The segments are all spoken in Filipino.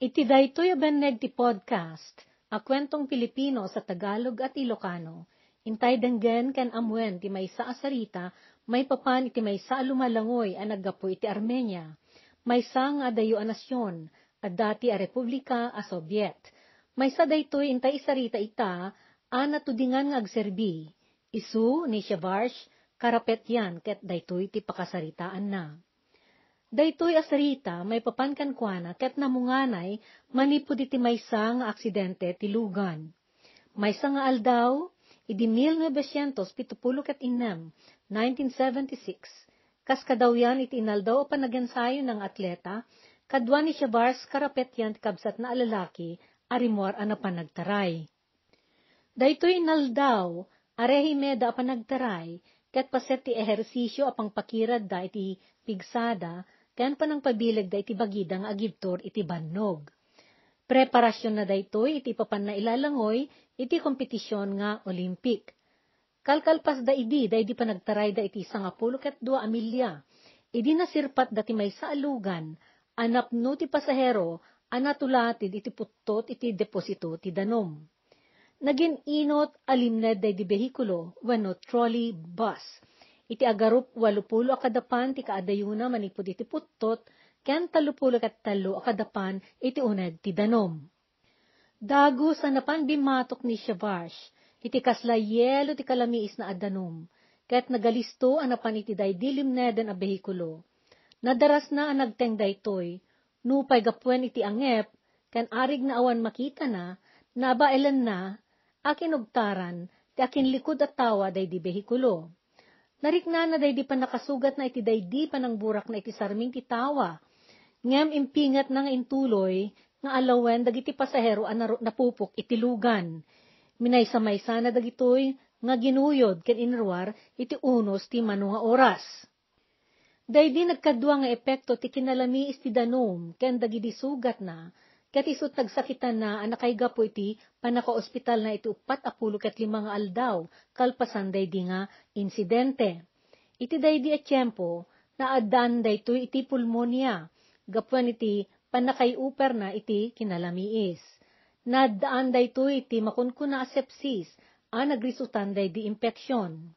Iti daytoy abanneg ti podcast, a kwentong Pilipino sa Tagalog at Ilocano. Intay denggen ken amwen ti maysa a sarita, may papan iti maysa a lumalangoy a naggapo iti Armenia. Maysa nga adayo a nasyon, at dati a republika a Soviet. Maysa daytoy intay isarita ita, a natudingan nga agserbi. Isu ni Shavarsh, karapet yan ket daytoy ti pakasaritaan na. Daytoy asarita may papankan kuana ket namunganay manipud iti maysa nga aksidente ti Lugan. Maysa nga aldaw idi 1976 1976 kas kadawyan iti inaldaw o panagensayo ng atleta kadwa ni Shavars Karapetyan kabsat na alalaki arimor a panagtaray. Daytoy inaldaw arehimeda a panagtaray ket paset ti ehersisyo apang pakirad da iti pigsada Kan panang pabilag da iti bagidang agibtor iti bannog. Preparasyon na daytoy iti papan na ilalangoy iti kompetisyon nga Olympic. Kalkalpas da idi da idi panagtaray da iti sangapulo ket dua amilya. Idi nasirpat dati may saalugan, anap no ti pasahero, anatulatid iti puttot iti deposito ti danom. Naging inot alimned da iti behikulo, wenno trolley bus iti agarup walupulo akadapan ti kaadayuna manipud iti puttot ken talupulo kat talo akadapan iti uned ti danom. Dagus anapan bimatok ni Shabash, iti kasla yelo ti kalamiis na adanom, ket nagalisto anapan iti daydilim neden a behikulo. Nadaras na ang nagteng daytoy, nupay gapuen iti angep, ken arig na awan makita na, nabailan na, akin ugtaran, ti akin likod at tawa day di behikulo narikna na day di pa nakasugat na iti daydi pa ng burak na iti sarming titawa. Ngem impingat na nga intuloy, nga alawen dagiti pasahero an napupok lugan. Minay sa may sana dagitoy, nga ginuyod ken inruar iti unos ti mano oras. Daydi nagkadua nga epekto ti kinalami is ti danom ken dagidi sugat na Ket isu tagsakitan na anakay po iti panaka-ospital na iti upat apulo ket limang aldaw, kalpasan di nga insidente. Iti daydi at tiyempo, naaddan dayto iti pulmonya, gapuan iti panakayuper na iti kinalamiis. Nadaan dayto iti makunkuna sepsis, a nagrisutan daydi impeksyon.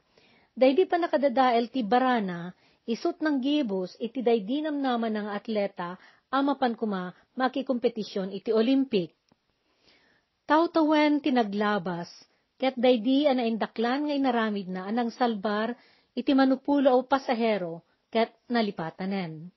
Daydi panakadadael ti barana, isut ng gibos iti daydinam naman ng atleta, amapan kuma maki kompetisyon iti Olympic. Tawtawen tinaglabas, ket daydi ana indaklan nga inaramid na anang salbar iti manupulo o pasahero ket nalipatanen.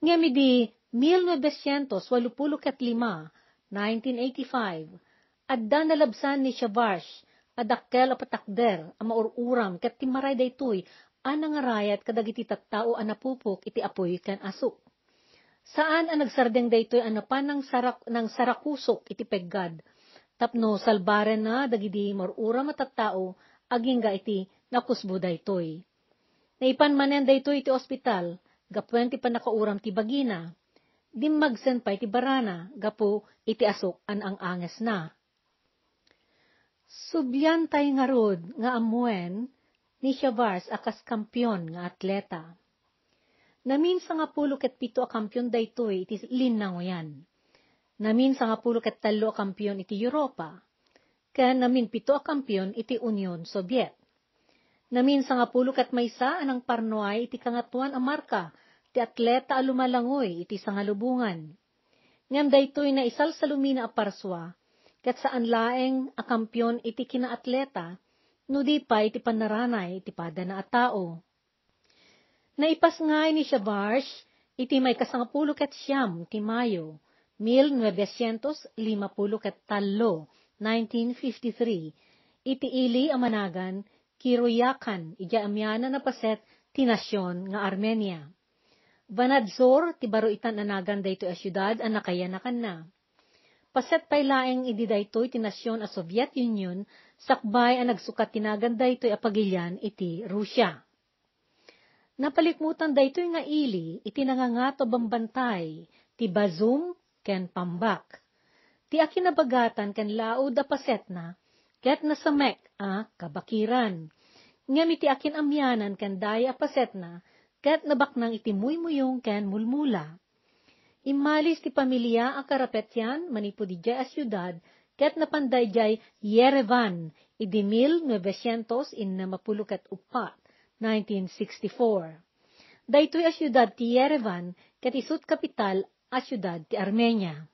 Nga midi 1985, 1985, adda nalabsan ni Shabash, adakkel a patakder, a maururam, ket timaray daytoy, anang arayat kadagiti tattao anapupok iti apoy ken asuk. Saan ang nagsardeng daytoy anapan ng, sarak, ng sarakusok iti peggad? Tapno salbaren na dagidi marura matattao agingga iti nakusbo daytoy. Naipan manen daytoy iti ospital, gapwen ti panakauram ti bagina. Dimmagsen pa iti barana, gapo iti asok an ang anges na. Sublyan tay nga rod nga amuen ni Shavars akas kampiyon nga atleta. Namin sa nga pulo ket pito a kampiyon daytoy eh, iti linangoyan. Namin sa nga pulo ket talo a kampiyon iti Europa. Ken namin pito a kampiyon iti Union Soviet. Namin sa nga pulo ket maysa anang parnoay iti kangatuan a marka ti atleta a lumalangoy iti sangalubungan. Ngam daytoy na isal sa lumina a parswa ket saan laeng a kampiyon iti kinaatleta no di pa iti panaranay iti pada na a tao Naipas nga ni Shabash, iti may kasangapulo kat siyam, ti Mayo, 1953, 1953, iti ili amanagan, kiruyakan, iti amyana na paset, ti nasyon nga Armenia. Vanadzor, ti baro itan anagan dayto a syudad, ang nakayanakan na. Paset pailaeng idi dayto iti nasyon a Soviet Union, sakbay ang nagsukat tinagan dayto a pagilian iti Rusya. Napalikmutan da ito'y nga ili, itinangangato bambantay, ti bazum ken pambak. Ti akin akinabagatan ken lao da paset na, ket nasamek a kabakiran. Ngami ti akin amyanan ken daya paset na, ket nabaknang iti itimuymuyong ken mulmula. Imalis ti pamilya a karapetyan, manipo di a siyudad, ket napanday jay Yerevan, idi 900 in namapulo ket upat 1964. Daytoy a siyudad ti Yerevan, ket isut kapital a siyudad ti Armenia.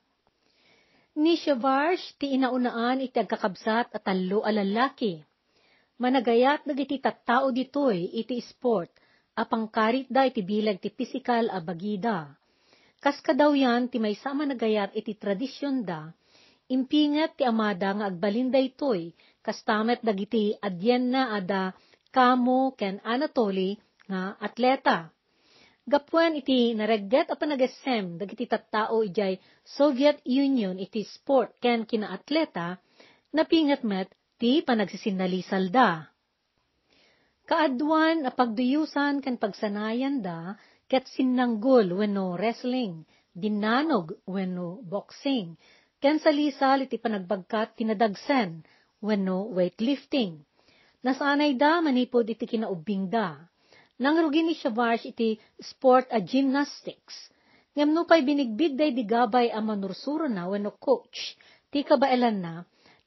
Ni Shavarsh ti inaunaan iti agkakabsat at talo a lalaki. Managayat dagiti tattao ditoy iti sport, apang karit da iti bilag ti pisikal a bagida. Kas kadawyan ti may sama nagayat iti tradisyon da, impingat ti amada nga agbalinday toy, itoy, kastamet dagiti adyen na ada Kamo ken Anatoly nga atleta. Gapuan iti naragget a panagasem dagiti tattao ijay Soviet Union iti sport ken kinaatleta napingat met ti panagsisinalisal da. Kaadwan a pagduyusan kan pagsanayan da ket sinanggol wenno wrestling, dinanog wenno boxing, ken salisal iti panagbagkat tinadagsen wenno weightlifting. Nasanay da manipod iti kinaubing da. Nangrugin ni Shabash iti sport a gymnastics. Ngamno pa'y binigbig day di gabay a manursuro na wano coach. Ti kabailan na,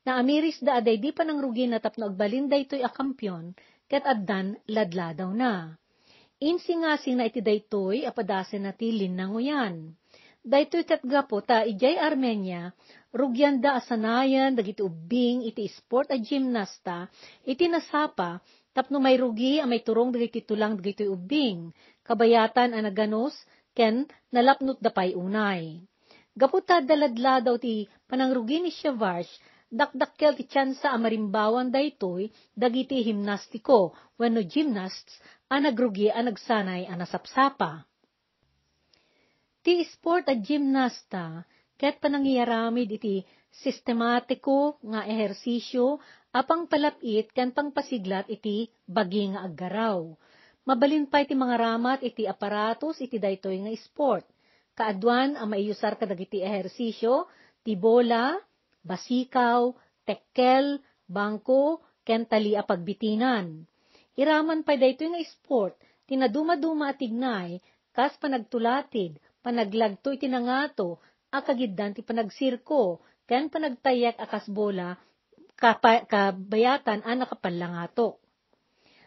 na amiris da aday di pa nangrugin na tapno agbalin day to'y a kampyon, ket addan ladla daw na. Insingasing na iti daytoy apadasin na ti linanguyan. Daytoy tatga po ta ijay Armenia rugyanda asanayan, dagiti ubing, iti sport a gymnasta, iti nasapa, tapno may rugi a may turong dagiti tulang dagiti ubing, kabayatan a naganos, ken nalapnot da pay unay. Gaputa daladla daw ti panangrugi ni Shavarsh, dakdakkel ti tsansa a marimbawan daytoy dagiti himnastiko wenno gymnasts a nagrugi a nagsanay a nasapsapa. Ti sport a gymnasta Ket panangyaramid iti sistematiko nga ehersisyo apang palapit kan pangpasiglat iti baging nga aggaraw. Mabalin pa iti mga ramat iti aparatos iti daytoy nga sport. Kaadwan ang maiusar kadagiti ehersisyo, bola, basikaw, tekkel, bangko, ken tali a pagbitinan. Iraman pa daytoy nga sport, tinaduma-duma at ignay, kas panagtulatid, panaglagto nangato, akagiddan ti panagsirko, ken panagtayak akasbola, kabayatan an nakapanlangato.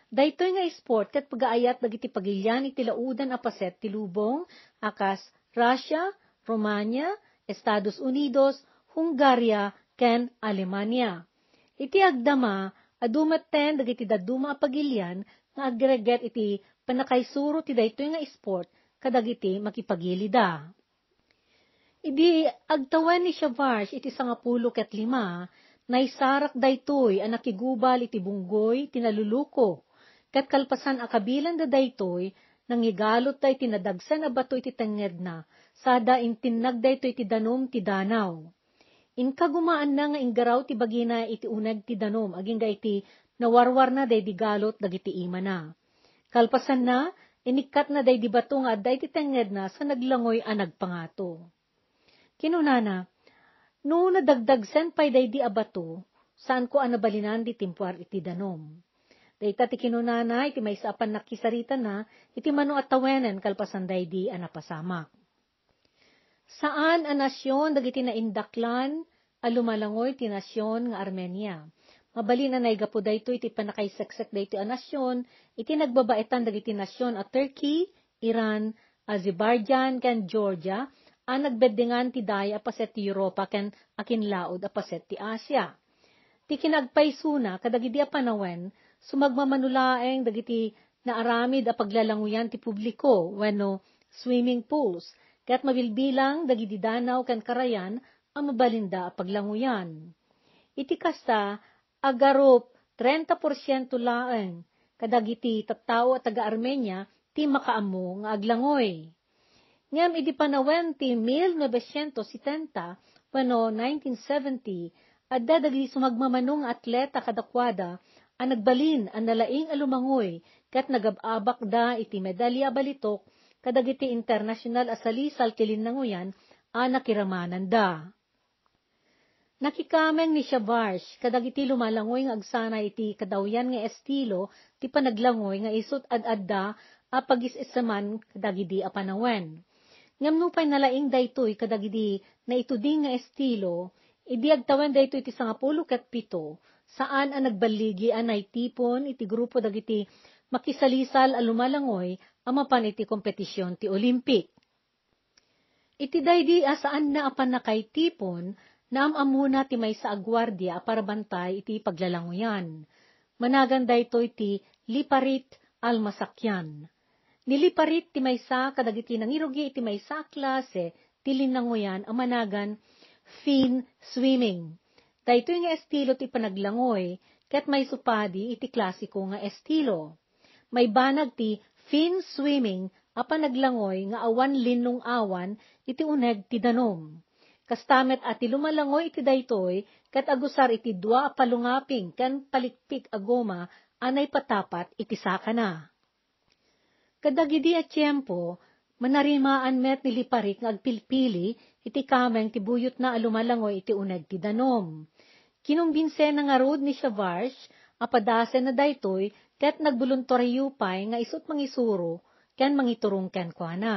Daytoy nga sport ket pagaayat dagiti pagilyan iti laudan a paset ti lubong akas Russia, Romania, Estados Unidos, Hungaria ken Alemania. Iti agdama adumaten dagiti daduma a pagilyan nga aggregat iti panakaisuro ti daytoy nga sport kadagiti makipagilida. Ibi agtawan ni Shabash iti sangapulo ket lima, naisarak daytoy anak nakigubal iti bunggoy tinaluluko, ket kalpasan akabilan da daytoy, nangigalot da iti nadagsa na bato iti tenged na, sada intinag da ito iti danom ti danaw. Inkagumaan na nga inggaraw ti bagina iti unag ti danom, aging ga iti nawarwar na day di galot dagiti ima na. Kalpasan na, inikat na day di bato nga aday ti tenged na sa naglangoy a nagpangato. Kinunana, no dagdagsan pa'y day di abato, saan ko anabalinan di timpuar iti danom. Dayta ti kinunana, iti may saapan nakisarita na, iti mano at tawenen kalpasan day di anapasamak. Saan a nasyon dagiti na indaklan, alumalangoy ti nasyon nga Armenia. Mabalin na naigapo dayto iti panakaisaksak dayto a nasyon, iti nagbabaetan dagiti nasyon a Turkey, Iran, Azerbaijan, kan Georgia, a ah, nagbedingan ti daya apaset ti Europa ken akin laod apaset ti Asia. Ti kinagpaysuna kadagiti apanawen sumagmamanulaeng dagiti naaramid a paglalanguyan ti publiko wenno swimming pools ket mabilbilang dagiti danaw ken karayan a mabalinda a paglanguyan. Iti kasta agarop 30% laeng kadagiti tattao a taga Armenia ti makaamo nga aglangoy. Ngam iti panawenti 1970, bueno, 1970, adda dagli sumagmamanong atleta kadakwada, ang nagbalin ang nalaing alumangoy, kat nagababak da iti medalya balitok, kadagiti international asalisal kilinanguyan, a nakiramanan da. Nakikameng ni Shabarsh, kadagiti lumalangoy nga agsana iti kadawyan nga estilo, ti panaglangoy nga isot ad-adda a pagisisaman kadagidi a panawen ngamnupay nalaing daytoy kadagidi na ituding nga estilo, idi agtawan dayto iti sangapulo ket pito, saan ang nagbaligi anay tipon iti grupo dagiti makisalisal a lumalangoy ang mapan iti kompetisyon ti Olympic. Iti daydi asaan ah, na apan nakay tipon na amamuna ti may sa agwardya para bantay iti paglalangoyan. Managan daytoy ti liparit almasakyan. Niliparit ti maysa kadagiti nangirugi iti maysa klase ti linangoyan ang managan fin swimming. Dahito nga estilo ti panaglangoy ket may supadi iti klasiko nga estilo. May banag ti fin swimming a panaglangoy nga awan linong awan iti uneg ti danom. Kastamet at ti lumalangoy iti daytoy ket agusar iti dua palungaping ken palikpik agoma anay patapat iti sakana. Kadag at tiyempo, manarimaan met niliparik nga agpilpili, iti kameng tibuyot na alumalangoy iti uneg ti danom. Kinumbinse na nga rod ni Shavarsh, apadasen na daytoy, ket nagbuluntorayupay nga isot mangisuro, ken mangiturong ken kwa na.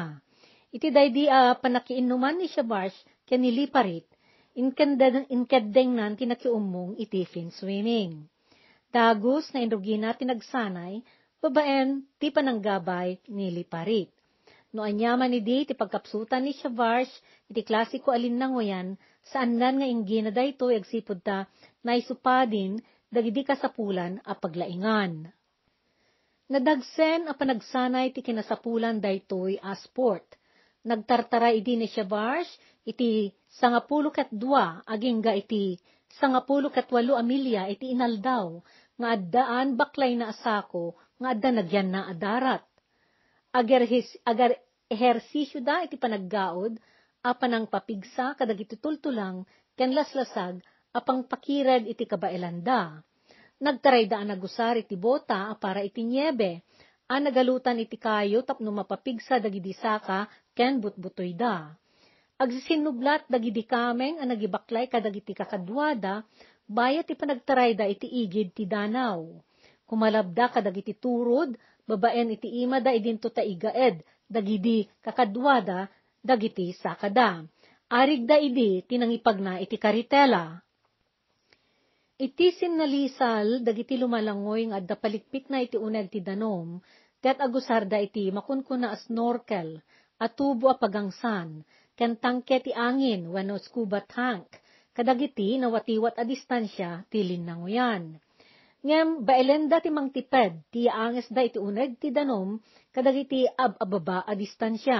Iti daydi a ah, panakiinuman ni Shavarsh, ken niliparit, inkadeng nan tinakiumong iti fin swimming. Dagos na inrugina tinagsanay, babaen ti pananggabay ni Liparit. No anyaman ni di ti pagkapsutan ni Shavarsh, iti klasiko alin nangoyan, saan nan nga inggina da ito, agsipod ta, na isupadin, dagidi kasapulan a paglaingan. Nadagsen a panagsanay ti kinasapulan daytoy a sport. Nagtartara idi ni Shavarsh, iti sangapulo kat dua, aging ga iti sangapulo kat walo amilya, iti inaldaw, nga addaan baklay na asako, nga adda nagyan na adarat. Agar, his, agar ehersisyo da iti panaggaod, apanang papigsa kadag itutultulang ken laslasag apang pakirad iti kabaelanda. Nagtaray da nagusar iti bota para iti niebe, a nagalutan iti kayo tapno mapapigsa dagidi saka ken butbutoy da. Agsisinublat dagidi kameng ang nagibaklay kadagiti kakadwada, bayat ipanagtaray da iti igid ti danaw Kumalabda ka dagiti turod, babaen iti imada idinto ta igaed, dagidi kakadwada, dagiti sakada. Arig da idi tinangipagna iti karitela. Iti simnalisal dagiti lumalangoy nga adda palikpik na iti uneg ti danom, ket agusar da iti makunkuna a snorkel, atubo a pagangsan, ken tangke ti angin, wano scuba tank, kadagiti nawatiwat a distansya ti linnanguyan ngem baelenda ti mangtiped ti anges da iti uneg ti danom kadagiti ab-ababa a distansya.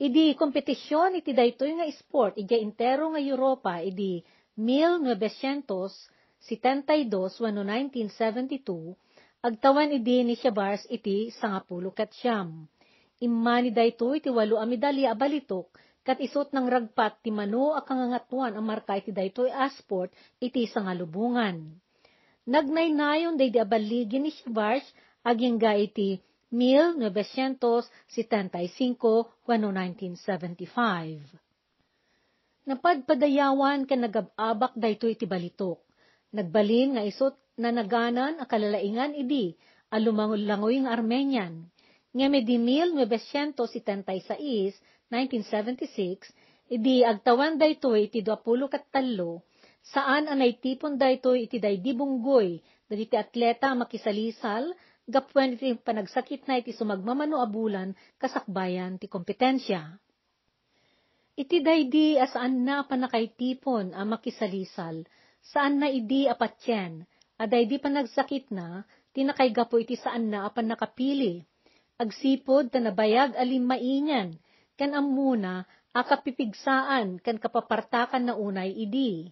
Idi kompetisyon iti daytoy nga sport iti entero nga Europa idi 1972 wano 1972 agtawan idi ni Shabars iti sangapulo kat siyam. Imani daytoy iti walo a medalya a balitok kat isot ng ragpat ti mano a ang marka iti daytoy asport iti sangalubungan. Nagnaynayon day di abaligi ni Shibars agingga iti 1975 wano 1975. Napadpadayawan kan nagababak dayto iti balitok. Nagbalin nga isot na naganan a kalalaingan idi alumangulangoy nga Armenian. Nga medi 1976, 1976, idi agtawan dayto iti 23 katalo, saan anay tipon daytoy iti daydi bunggoy, dagiti atleta makisalisal, gapwen iti panagsakit na iti sumagmamano abulan, kasakbayan ti kompetensya. Iti daydi asaan na tipon ang makisalisal, saan na idi apatyen, aday di panagsakit na, tinakay gapo iti saan na apan nakapili. Agsipod tanabayag alimmainyan, kan amuna akapipigsaan kan kapapartakan na unay idi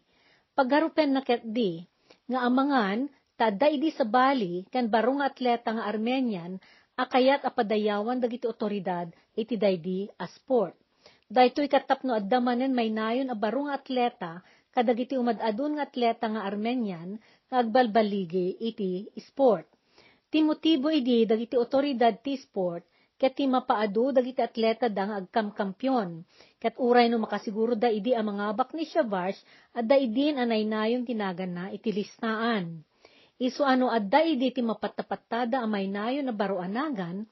pagharupen na ket di, nga amangan, tadda idi sa bali, kan barong atleta nga Armenian, akayat apadayawan dagiti otoridad, iti daydi a sport. Daytoy katapno addamanen may nayon a barong atleta, kadagiti umadadon nga atleta nga Armenian, nga agbalbaligi iti sport. Ti motibo idi dagiti otoridad ti sport Ket ti mapaadu dagiti atleta da nga agkamkampyon. Ket uray no makasiguro da idi ang mga abak ni Shabash at da idin anaynayon tinagan na iti Isu ano adda idi ti mapatapatada amay nayon na baroanagan,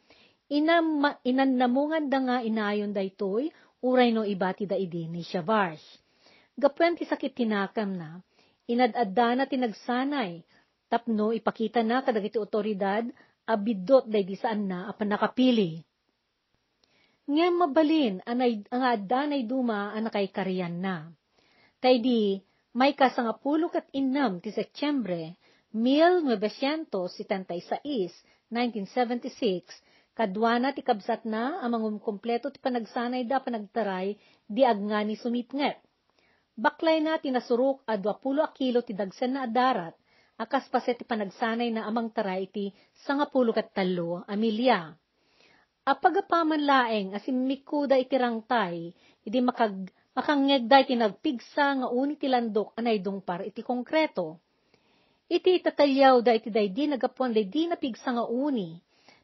inam, inannamungan da nga inayon da itoy, uray no ibati da idi ni Shabash. Gapwen ti sakit tinakam na, inadadda na tinagsanay, tapno ipakita na kadagiti otoridad abidot day saan na apan nakapili. Nga mabalin anay, ang adanay duma anakay kariyan na. Tay di, may kasangapulo kat innam ti Setyembre, 1976, 1976, kadwana ti kabsat na amang umkompleto ti panagsanay da panagtaray di agngani sumitnget. Baklay na tinasurok a 20 kilo ti dagsan na adarat, akas paset panagsanay na amang taray iti sangapulo kat talo, amilya. Apagapaman laeng asim mikuda iti rangtay, idi makag makangegda iti nagpigsa nga uni ti landok anay dungpar iti konkreto. Iti tatalyaw da iti daydi nagapuan daydi di pigsa nga uni.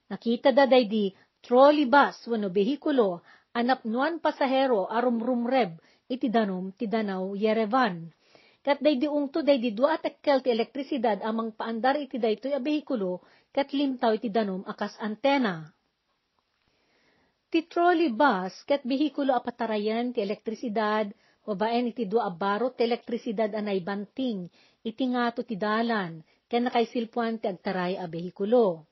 Nakita da di trolley bus wano behikulo anap nuan pasahero arum rumreb iti danom ti danaw Yerevan. Kat day diungto day didwa atakkel ti elektrisidad amang paandar iti daytoy a behikulo kat limtaw iti danom akas antena. Ti trolley bus kat behikulo a patarayan ti elektrisidad babaen iti dua a baro ti elektrisidad anay banting iti ngato ti dalan ken nakaisilpuan ti agtaray a behikulo.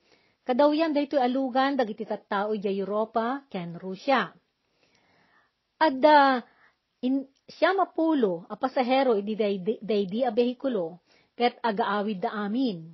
Kadawyan daytoy alugan dagiti tattao iya Europa ken Rusya. Adda ah, in, Siyam apulo a pasahero iti daydi a behikulo, ket agaawid da amin.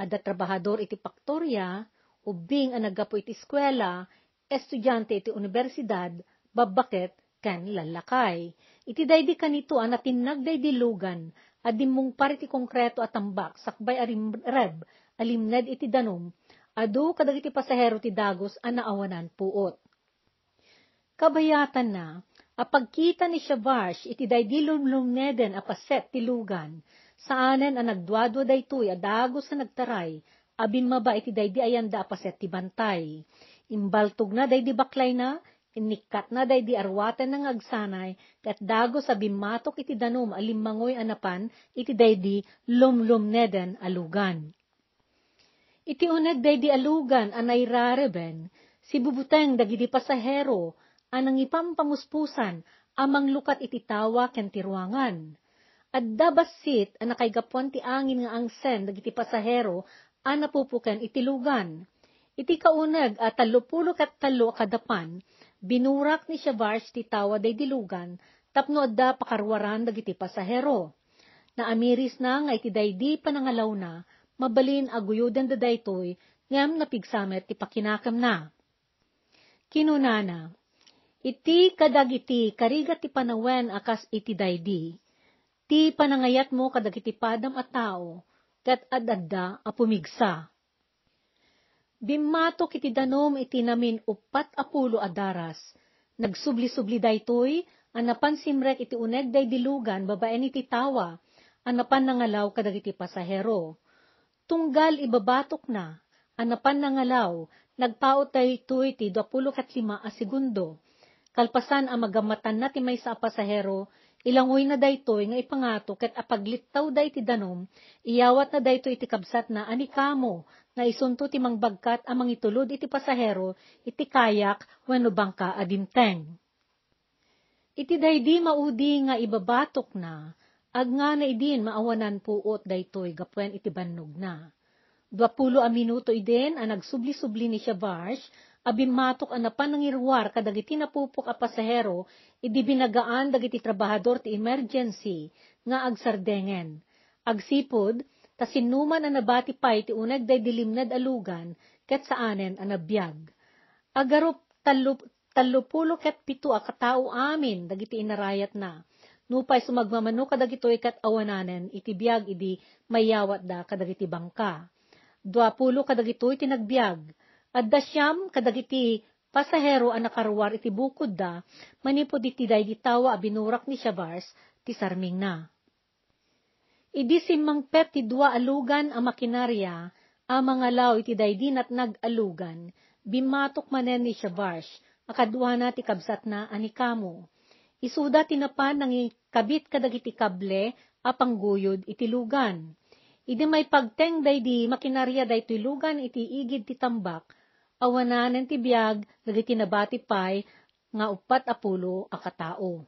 Ada trabahador iti paktorya, ubing a nagapo iti eskwela, estudyante iti universidad, babaket kan lalakay. Iti daydi kanito a natinag daydi lugan, adimong pariti konkreto at tambak, sakbay arim reb, alimned iti danom, adu kadag iti pasahero ti dagos a naawanan puot. Kabayatan na, Apagkita ni Shabash, iti daydilom lumneden a paset tilugan, saanen a nagdwadwa daytoy a dagos sa nagtaray, abin maba iti daydi ayanda a paset ti bantay. Imbaltog na daydi baklay na, inikat na daydi arwaten ng agsanay, kat dagos a bimatok iti danum alimangoy anapan, iti daydi lumlumneden alugan. Iti uneg daydi alugan anay rareben, si bubuteng dagidi pasahero, anang ipampamuspusan, amang lukat ititawa ken tiruangan. At dabasit ang nakaigapuan ti angin nga ang sen dagiti pasahero an napupuken itilugan. Iti kauneg at talupulo kat talo kadapan, binurak ni Shabash ti tawa day dilugan, tapno adda pakarwaran dagiti pasahero. Naamiris na nga iti daydi panangalaw na, mabalin aguyudan da daytoy, ngam napigsamet ti pakinakam na. Kinunana, Iti kadagiti karigat ti panawen akas iti daydi. Ti panangayat mo kadagiti padam a tao, kat adadda a pumigsa. Bimmato kiti danom iti namin upat apulo adaras, nagsubli-subli daytoy, anapan simrek iti uneg day dilugan babaen iti tawa, anapan nangalaw kadagiti pasahero. Tunggal ibabatok na, anapan nangalaw, nagpaot daytoy ti 25 a segundo kalpasan ang magamatan na timay sa apasahero, ilangoy na daytoy nga ipangato ket apaglittaw day ti danom, iyawat na daytoy iti kabsat na anikamo, nga isunto ti mangbagkat ang mangitulod iti pasahero, iti kayak, wenno bangka adimteng. Iti daydi maudi nga ibabatok na, ag nga na idin maawanan puot daytoy gapwen iti bannog na. Dwapulo a minuto idin ang nagsubli-subli ni siya abimatok anapan ng irwar kadagiti napupok a pasahero, idi binagaan dagiti trabahador ti emergency nga agsardengen. Agsipod, ta sinuman ang nabati pay ti unag day dilimnad alugan, ket saanen ang nabiyag. Agarup talup, talupulo ket pito a katao amin, dagiti inarayat na. Nupay sumagmamano kadagitoy ikat awananen, itibiyag idi mayawat da kadagiti bangka. kadagitoy kadagito itinagbiag, at dasyam kadagiti pasahero ang nakaruar iti bukod da, manipod iti day a binurak ni Shabars, ti sarming na. Idi simmang pet ti dua alugan a makinarya, a mga law iti daydin at nag-alugan, bimatok manen ni Shabarsh, akaduana ti kabsat na anikamo. Isuda tinapan ng kabit kadagiti kable, a pangguyod iti lugan. Idi may pagteng day di makinarya day ti lugan iti igid ti tambak, awanan ng tibiyag dagiti nabati pay nga upat apulo a katao.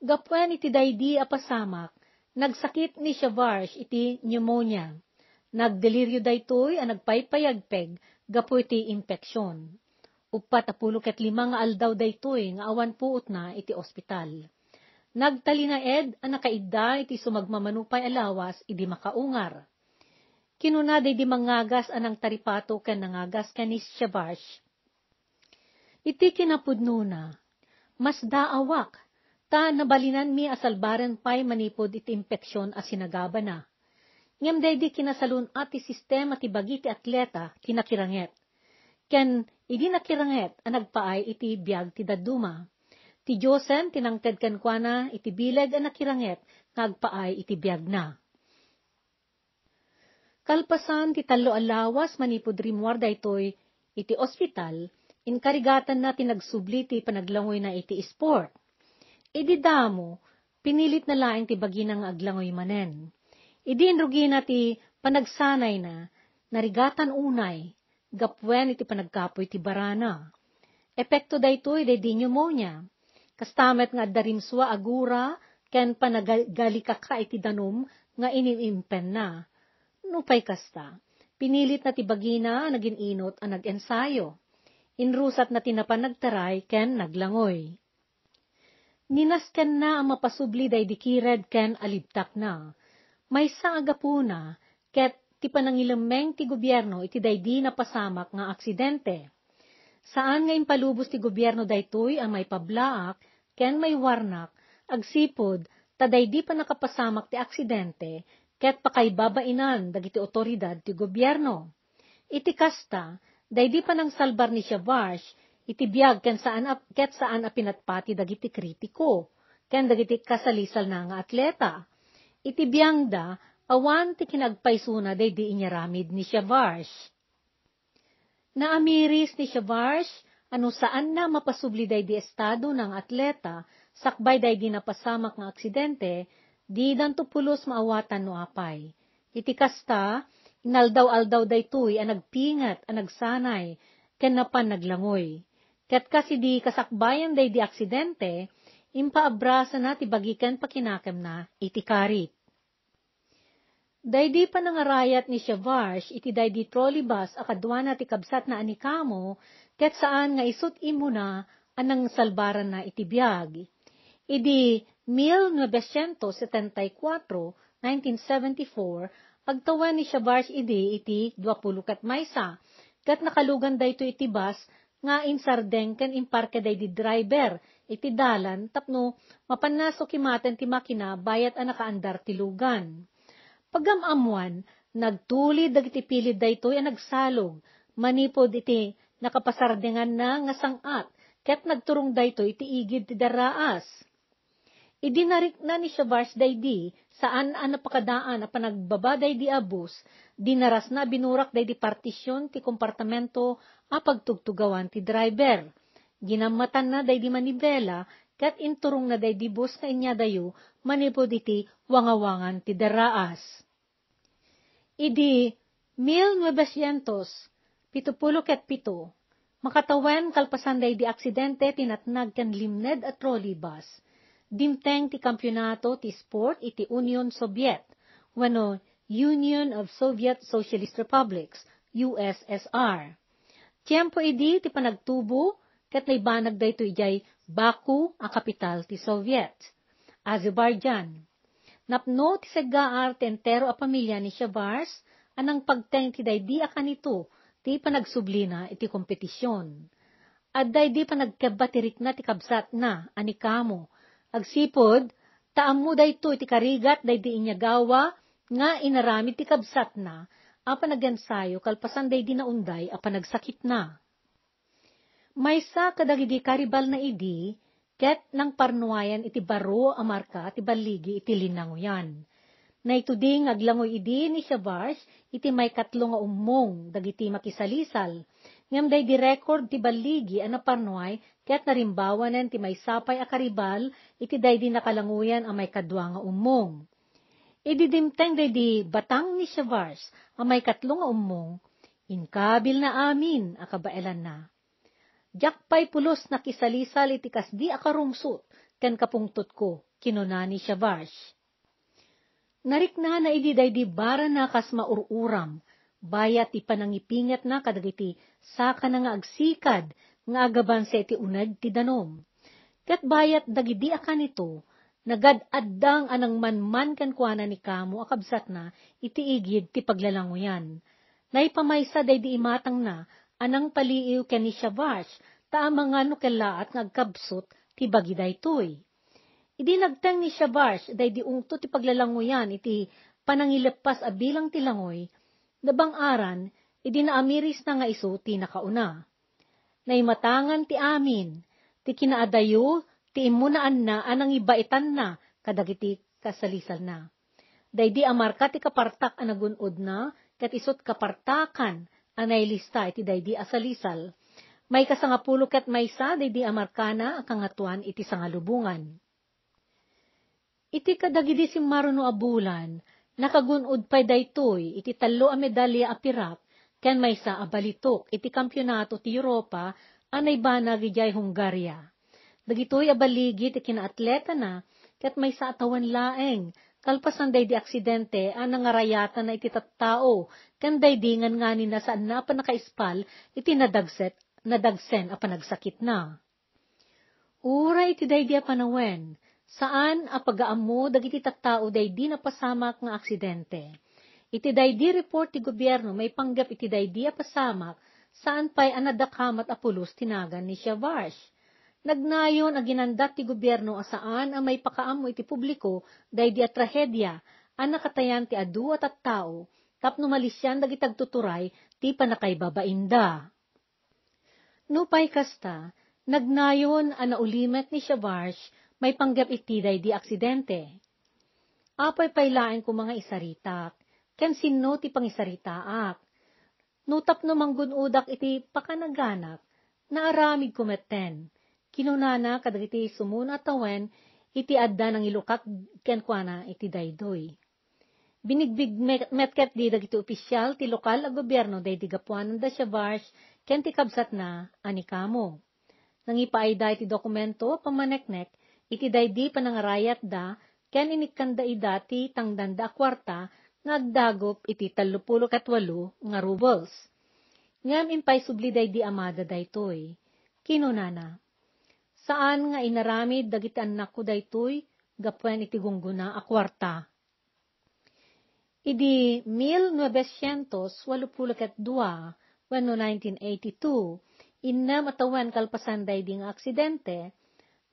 Gapwen iti daydi a pasamak nagsakit ni Shavarsh iti pneumonia. Nagdeliryo daytoy a nagpaypayagpeg gapu iti impeksyon. Upat apulo ket lima nga aldaw daytoy nga awan puot na iti ospital. Nagtalinaed a nakaidda iti sumagmamanupay alawas idi makaungar kinunaday di mangagas anang taripato kan nangagas kanis shabash. Iti kinapudnuna, mas daawak, ta nabalinan mi asalbaran pa'y manipod iti impeksyon a sinagaba na. Ngem day di kinasalun ati sistema ti bagi ti atleta kinakiranget. Ken idi nakiranget ang nagpaay iti biag ti daduma. Ti Diyosen tinangted kuana iti bilag ang nakiranget ngagpaay iti biag na kalpasan ti talo alawas manipod rimwar daytoy iti ospital inkarigatan na tinagsubli ti panaglangoy na iti sport. Idi e damo, pinilit na laing ti baginang aglangoy manen. Idi e inrugi na ti panagsanay na, narigatan unay, gapwen iti panagkapoy ti barana. Epekto daytoy day di pneumonia. Kastamet nga darimswa agura, ken panagalikaka iti danum nga inimimpen na nupay kasta, pinilit na tibagina naging inot ang nag-ensayo. Inrusat na tinapan nagtaray ken naglangoy. Ninasken na ang mapasubli day dikired ken aliptak na. May sa agapuna, ket ti panangilameng ti gobyerno iti daydi di napasamak nga aksidente. Saan nga impalubos ti gobyerno daytoy ang may pablaak, ken may warnak, agsipod, taday di pa nakapasamak ti aksidente, Ket pakaibabainan dagiti otoridad ti gobyerno. Iti kasta, daydi pa nang salbar ni Shabash, iti biyag ken saan a, ket saan a pinatpati dagiti kritiko, ken dagiti kasalisal na nga atleta. Iti biyang da, awan ti kinagpaisuna daydi inyaramid ni Shabash. Naamiris ni Shabash, ano saan na mapasubli day di estado ng atleta, sakbay day di napasamak ng aksidente, Di danto pulos maawatan no apay. Iti kasta, inaldaw-aldaw daytoy ang nagpingat, ang nagsanay, ken napan naglangoy. Ket kasi di kasakbayan day di aksidente, impaabrasa na tibagikan pakinakem na iti karit. Daydi pa nangarayat ni Shavarsh iti daydi trolleybus akadwana ti kabsat na anikamo ket saan nga isut imuna na anang salbaran na iti biyag. Idi 1974, 1974, pagtawan ni Shabash idi iti 20 kat maysa, kat nakalugan dayto iti bus, nga in sardeng ken imparke day di driver, iti dalan, tapno, mapannaso kimaten ti makina, bayat a nakaandar ti lugan. Pagamamuan, nagtuli dagiti pilid daytoy a nagsalog, manipod iti nakapasardengan na nga sangat, ket nagturong dayto iti igid ti daraas. Idinarik na ni Shabars daydi saan ang napakadaan a panagbaba daydi abus, dinaras na binurak daydi partisyon ti kompartamento a pagtugtugawan ti driver. Ginamatan na daydi manibela kat inturong na daydi bus na inya dayo manipod iti wangawangan ti daraas. Idi 1977, makatawen kalpasan daydi di aksidente tinatnag kan limned at bus dimteng ti kampyonato ti sport iti Union Soviet, wano Union of Soviet Socialist Republics, USSR. Tiyempo idi ti panagtubo ket naibanag dayto ijay Baku a kapital ti Soviet. Azerbaijan. Napno ti saggaar ti entero a pamilya ni Shabars anang pagteng ti daydi a kanito ti panagsublina iti kompetisyon. Adday di panagkabatirik na ti kabsat na anikamo Agsipod, taammo da ito iti karigat da di inyagawa, nga inaramid ti kabsat na, a panagansayo kalpasan day di naunday a panagsakit na. May sa kadagidi karibal na idi, ket nang parnuayan iti baro a marka ti baligi iti linanguyan. Na ito ding aglangoy idi ni Shabash iti may katlo nga umong dagiti makisalisal, ngam day di record ti baligi ano a naparnuay kaya't narimbawanan ti may sapay a karibal iti day di nakalanguyan a may kadwa nga umong. Ididimteng day di batang ni Shavars a may katlong nga umong, inkabil na amin a kabaelan na. Jakpay pulos na kisalisal iti kasdi a karungsot ken kapungtot ko, kinunani Shavars. Narikna na ididay di bara na kas maururam, Bayat ipanangipingat na kadagiti, saka na nga agsikad, nga agaban sa iti unad ti danom. Kat bayat dagidi akan ito, nagadaddang anang manman kan kuana ni kamo akabsat na, iti igid ti paglalanguyan. Naipamaysa day di imatang na, anang paliiw ken ni Shavash, taamang ano kalaat ngagkabsot, ti bagiday toy. Idi nagtang ni Shavash, day di ungto ti paglalanguyan, iti panangilepas bilang ti langoy, nabangaran, aran idinaamiris na nga iso ti nakauna. Naimatangan ti amin, ti kinaadayo, ti imunaan na anang ibaitan na, kadagiti kasalisal na. Daydi amarka ti kapartak anagunod na, kat isot kapartakan, anay lista iti daydi asalisal. May kasangapulo kat maysa daydi amarkana akangatuan iti sangalubungan. Iti kadagidi si Maruno abulan, Nakagunod pa daytoy, iti talo a medalya a pirap, ken maysa a balitok iti kampyonato ti Europa, anay banag ijay Hungarya. Dagitoy a abaligi ti kinaatleta na, ket maysa sa atawan laeng, kalpas ng di aksidente, anangarayatan na iti tattao, ken daydingan nga ni nasaan na panakaispal, iti nadagset, nadagsen a panagsakit na. Uray iti daydi panawen, saan apagaam mo dagiti tattao day di napasamak nga aksidente. Iti day di report ti gobyerno may panggap iti day di apasamak saan pa'y anadakamat apulos tinagan ni Shavash. Nagnayon aginandat ti gobyerno asaan ah, ang may pakaamo iti publiko day di trahedya ang ah, nakatayan ti adu at at tao tapno malisyan dagitagtuturay ti panakaibabainda. Nupay kasta, nagnayon ang naulimet ni Shavash may panggap itiday di aksidente. Apoy pailain ko mga isaritak, ken sinno ti pangisaritaak. Nutap no manggunudak iti pakanaganak, naaramid kumetten, kinunana kadagiti sumuna tawen, iti adda ng ilukak ken kuana iti daydoy. Binigbig metket di dagiti opisyal ti lokal a gobyerno day di gapuanan da siya ken ti kabsat na anikamo. Nangipaay da iti dokumento pamaneknek Iti daydi panangarayat da, ken inikanda idati tangdanda kwarta, nga iti talupulo katwalo nga rubles. Ngam impay subli daydi amada daytoy. Kinunana, saan nga inaramid dagiti anak ko daytoy, gapuan iti gungguna a kwarta. Idi 1982, wano 1982, inna atawan kalpasan daydi nga aksidente,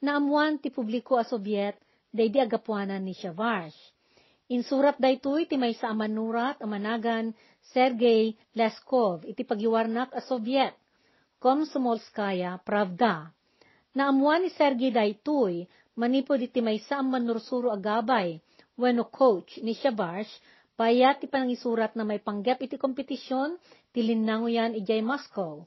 naamuan ti publiko a Soviet daydi agapuanan ni Shavash. Insurat daytoy ti maysa amanurat amanagan Sergey Leskov iti pagiwarnak a Soviet. Komsomolskaya Pravda. Naamuan ni Sergey daytoy manipod iti maysa manursuro agabay wenno coach ni Shavash payat ti panangisurat na may panggap iti kompetisyon ti linanguyan ijay Moscow.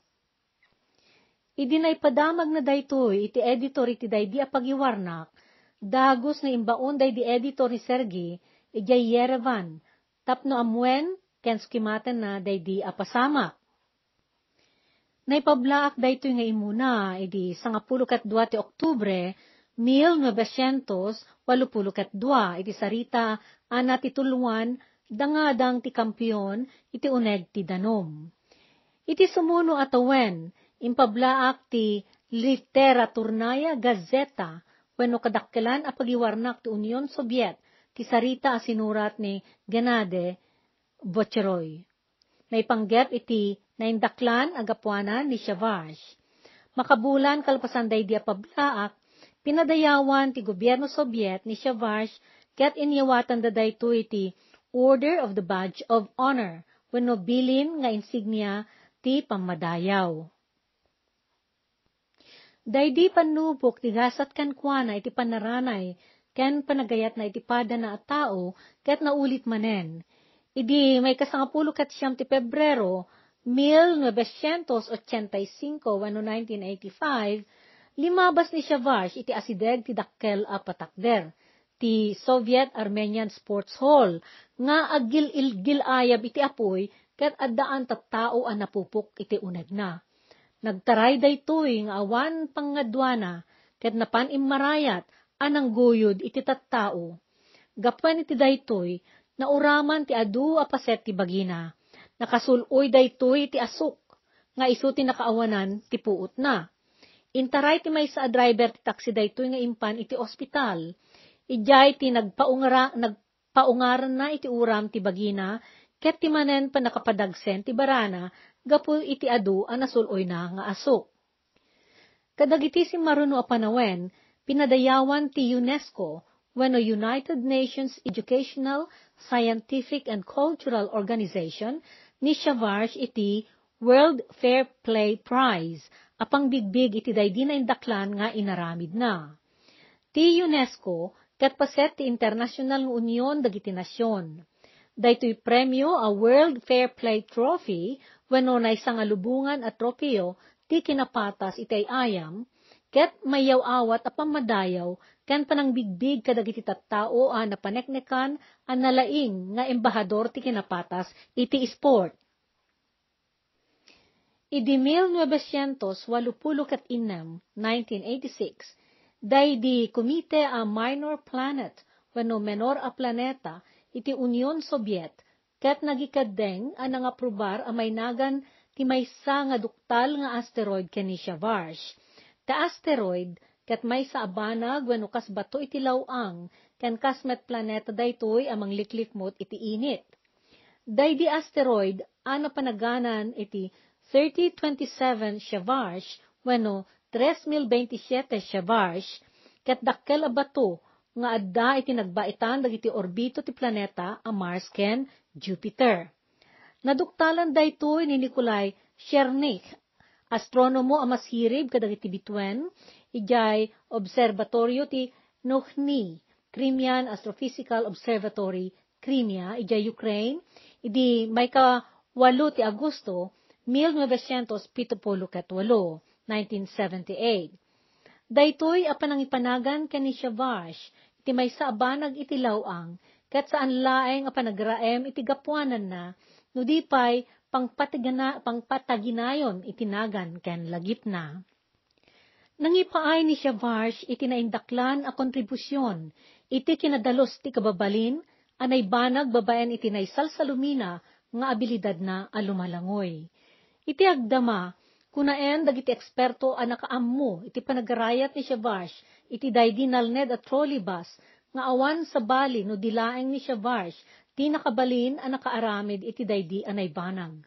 Idi na ipadamag na daytoy iti editor iti daydi apagiwarnak, dagos na imbaon daydi editor ni Sergi, ijay Yerevan, tapno amwen, kenskimatan na daydi apasamak. Naipablaak daytoy nga imuna, idi sangapulo kat ti Oktubre, 1982, iti sarita ana tituluan, dangadang ti kampiyon, iti uneg ti danom. Iti sumuno atawen, impablaak ti literaturnaya gazeta wenno kadakkelan a pagiwarnak ti Union Soviet ti sarita a sinurat ni Gennady Bocheroy. Naipanggep iti naindaklan agapuanan ni Shavash. Makabulan kalpasan daydi a pablaak pinadayawan ti gobyerno Soviet ni Shavash ket inyawatan da dayto iti Order of the Badge of Honor wenno nobilin nga insignia ti pamadayaw di panubok ti gasat ken kuana iti panaranay ken panagayat na iti pada na at tao ket naulit manen. Idi may kasangapulo ket siyam ti Pebrero 1985 wano 1985 limabas ni Shavash iti asideg ti dakkel a patakder ti Soviet Armenian Sports Hall nga agil-ilgil ayab iti apoy ket addaan tattao a napupok iti uneg na. Nagtaray daytoy nga awan pangadwana, ket napan immarayat, anang guyod iti tattao. Gapan iti daytoy, nauraman ti adu paset ti bagina. Nakasuloy daytoy ti asuk, nga isu ti nakaawanan ti puot na. Intaray ti may sa driver ti taxi daytoy nga impan iti ospital. Ijay ti nagpaungara, nagpaungaran na iti uram ti bagina, ket ti manen pa nakapadagsen ti barana, gapu iti adu ang nasuloy na nga aso. Kadagiti si Maruno Apanawen, pinadayawan ti UNESCO wenno United Nations Educational, Scientific and Cultural Organization ni Shavarsh iti World Fair Play Prize, apang bigbig iti daydi na indaklan nga inaramid na. Ti UNESCO, katpaset ti International Union dagiti Nasyon. Daytoy premyo a World Fair Play Trophy wenno alubungan at tropiyo, ti kinapatas itay ayam, ket mayaw awat a pamadayaw, ken panangbigbig kadagiti tattao a napaneknekan a nalaing nga embahador ti kinapatas iti sport. Idi 1986, 1986, day di Komite a Minor Planet, wano menor a planeta, iti Union Soviet, Ket nagikadeng ang nangaprobar ang maynagan ti maysa nga duktal nga asteroid ken ni Varsh. Ta asteroid ket may sa abanag wenno kas bato iti lawang ken kas met planeta daytoy amang liklikmot iti init. Daydi asteroid ana panaganan iti 3027 siya Varsh wenno 3027 siya Varsh ket dakkel a bato nga adda iti nagbaitan dagiti orbito ti planeta a Mars ken Jupiter. Naduktalan daytoy ni Nikolai Chernik, astronomo a mashirib kadagiti bituen, ijay observatorio ti Nohni, Crimean Astrophysical Observatory, Crimea, ijay Ukraine, idi may ka walo ti Agosto, 1978, Daytoy a panangipanagan apanangipanagan ni Shabash, iti may saabanag iti lawang, ket saan laeng a panagraem iti gapuanan na, no dipay pay pangpatigana, pangpataginayon itinagan ken lagip na. Nangipaay ni Shabash iti naindaklan a kontribusyon, iti kinadalos ti kababalin, anay banag babaen iti naysal salumina nga abilidad na alumalangoy. Iti agdama, Kunaen dagiti eksperto a nakaammo iti panagarayat ni Shavash iti daydi nalned at trolleybus nga awan sa bali no dilaeng ni Shavash ti nakabalin a nakaaramid iti daydi anay banag.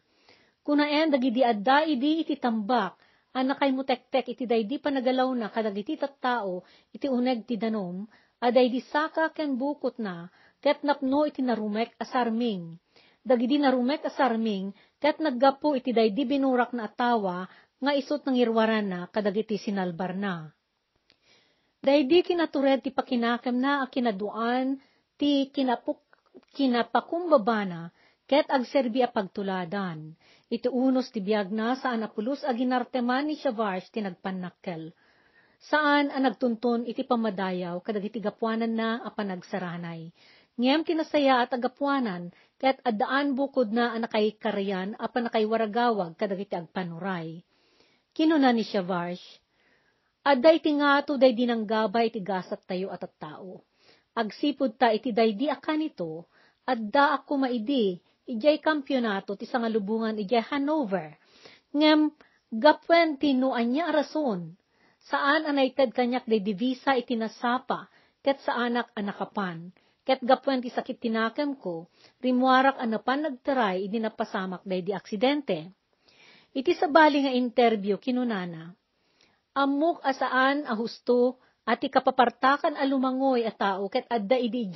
Kunaen dagiti adda idi iti tambak a nakaymutektek iti daydi panagalaw na kadagiti tattao iti uneg ti danom a daydi saka ken bukot na ket napno iti narumek asarming. sarming dagiti narumek asarming, ket naggapo iti daydi binurak na atawa, nga isot ng irwaran na, kadagiti sinalbar na. Daydi kinatured ti pakinakem na a kinaduan, ti kinapuk, kinapakumbabana, ket agserbi a pagtuladan. Iti unos ti biyag na saan apulos a ginarteman ni Shavarsh tinagpanakkel saan ang nagtuntun iti pamadayaw kadagiti gapuanan na a panagsaranay. Ngem kinasaya at agapuanan, Kaya't adaan bukod na anakay karyan, apan nakay waragawag, kadagiti agpanuray. Kinuna ni siya Varsh, Aday ti nga to day dinanggabay ti gasat tayo at at tao. Agsipod ta iti day di akanito, at da ako maidi, ijay kampyonato ti sangalubungan ijay Hanover. Ngem, gapwen tinuan niya arason, saan anaitad kanyak day divisa nasapa, ket saanak anakapan. Ket gapuan ti sakit tinakam ko, rimuarak anapan nagtaray, idinapasamak day di aksidente. Iti sabali nga interview kinunana. Amok asaan ahusto, ati kapapartakan alumangoy a tao ket adda idi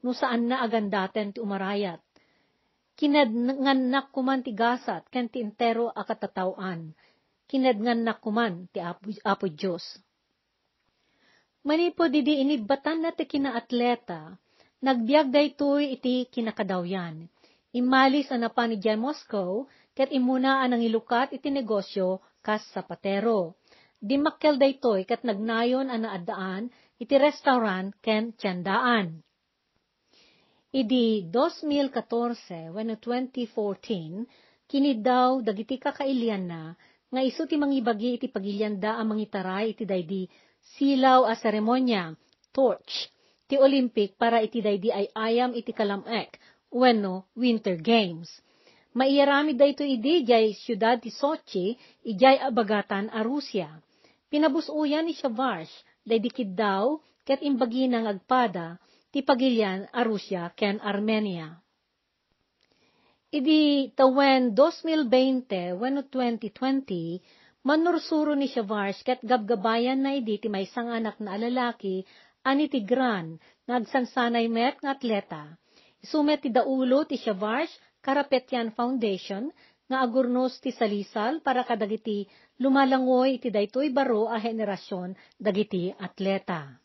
no saan na agandaten ti umarayat. Kinadngannak kuman ti gasat, ken ti intero a katatawan. Kinadngannak kuman ti apo, apo Diyos. Manipo didi inibatan na ti kinaatleta, Nagbiag daytoy iti kinakadawyan. Imalis anapan ni Jan Moscow, ket imuna anang ilukat iti negosyo kas sapatero. Di makkel daytoy kat nagnayon ana addaan iti restaurant ken tiyandaan. Idi 2014 when 2014 daw dagiti kakailian na nga isu ti mangibagi iti pagilyanda ang mangitaray iti daydi silaw a seremonya torch ti Olympic para iti daydi ay ayam iti kalamek, wenno Winter Games. Maiarami da ito idi jay siyudad ti Sochi, ijay abagatan a Rusya. Pinabusuyan ni Shavarsh, daydikid daw, ket imbagi ng agpada, ti pagilian a Rusya ken Armenia. Idi tawen 2020, wenno 2020, manursuro ni Shavarsh ket gabgabayan na idi ti may sang anak na alalaki ani ti Gran, nagsansanay met nga atleta. Isumet ti daulo ti Shabash Karapetyan Foundation nga agurnos ti salisal para kadagiti lumalangoy iti daytoy baro a henerasyon dagiti atleta.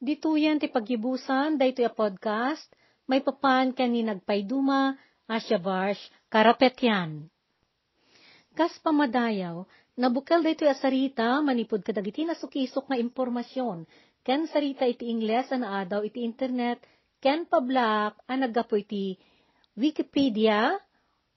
Dituyan ti pagibusan daytoy a podcast may papan kani nagpayduma a Shabash Karapetyan. Kas pamadayaw, Nabukal dito a sarita, manipod kadagiti sukisok nga impormasyon. Ken sarita iti Ingles ana adaw iti internet, ken pablak an nagapo iti Wikipedia,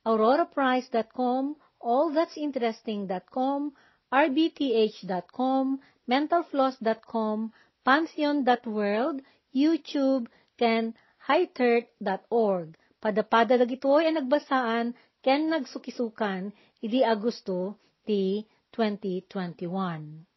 auroraprize.com, allthat'sinteresting.com, rbth.com, mentalfloss.com, pansion.world, YouTube, ken hightert.org. Padapada dagitoy ang nagbasaan ken nagsukisukan, idi Agusto 2021.